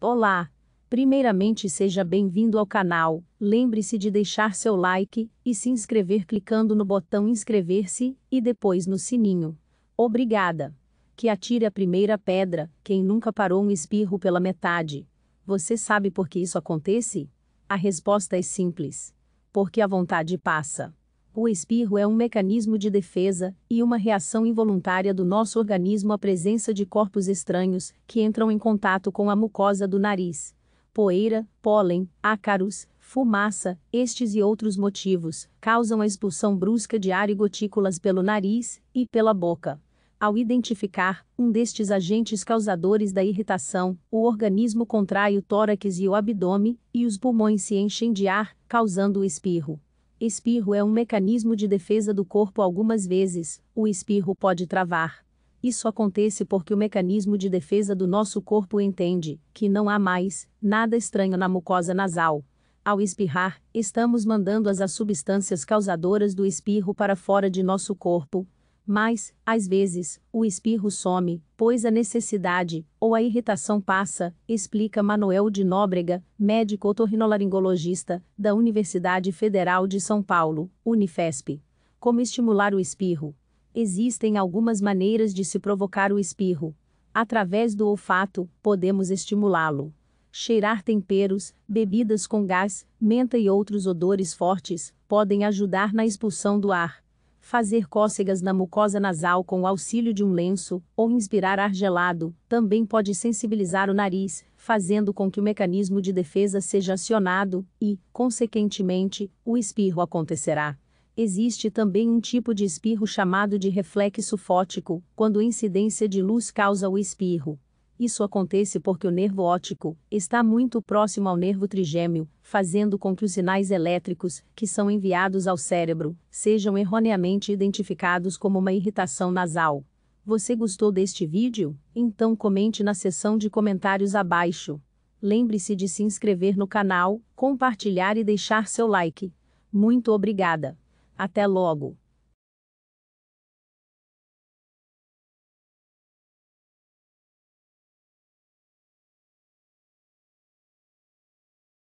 Olá! Primeiramente seja bem-vindo ao canal, lembre-se de deixar seu like e se inscrever clicando no botão inscrever-se e depois no sininho. Obrigada! Que atire a primeira pedra, quem nunca parou um espirro pela metade. Você sabe por que isso acontece? A resposta é simples. Porque a vontade passa. O espirro é um mecanismo de defesa e uma reação involuntária do nosso organismo à presença de corpos estranhos que entram em contato com a mucosa do nariz. Poeira, pólen, ácaros, fumaça, estes e outros motivos causam a expulsão brusca de ar e gotículas pelo nariz e pela boca. Ao identificar um destes agentes causadores da irritação, o organismo contrai o tórax e o abdômen, e os pulmões se enchem de ar, causando o espirro. Espirro é um mecanismo de defesa do corpo algumas vezes, o espirro pode travar. Isso acontece porque o mecanismo de defesa do nosso corpo entende que não há mais nada estranho na mucosa nasal. Ao espirrar, estamos mandando as substâncias causadoras do espirro para fora de nosso corpo, mas, às vezes, o espirro some, pois a necessidade, ou a irritação passa, explica Manuel de Nóbrega, médico otorrinolaringologista, da Universidade Federal de São Paulo, Unifesp. Como estimular o espirro? Existem algumas maneiras de se provocar o espirro. Através do olfato, podemos estimulá-lo. Cheirar temperos, bebidas com gás, menta e outros odores fortes podem ajudar na expulsão do ar fazer cócegas na mucosa nasal com o auxílio de um lenço, ou inspirar ar gelado, também pode sensibilizar o nariz, fazendo com que o mecanismo de defesa seja acionado e, consequentemente, o espirro acontecerá. Existe também um tipo de espirro chamado de reflexo fótico, quando a incidência de luz causa o espirro. Isso acontece porque o nervo óptico está muito próximo ao nervo trigêmeo, fazendo com que os sinais elétricos que são enviados ao cérebro sejam erroneamente identificados como uma irritação nasal. Você gostou deste vídeo? Então comente na seção de comentários abaixo. Lembre-se de se inscrever no canal, compartilhar e deixar seu like. Muito obrigada. Até logo!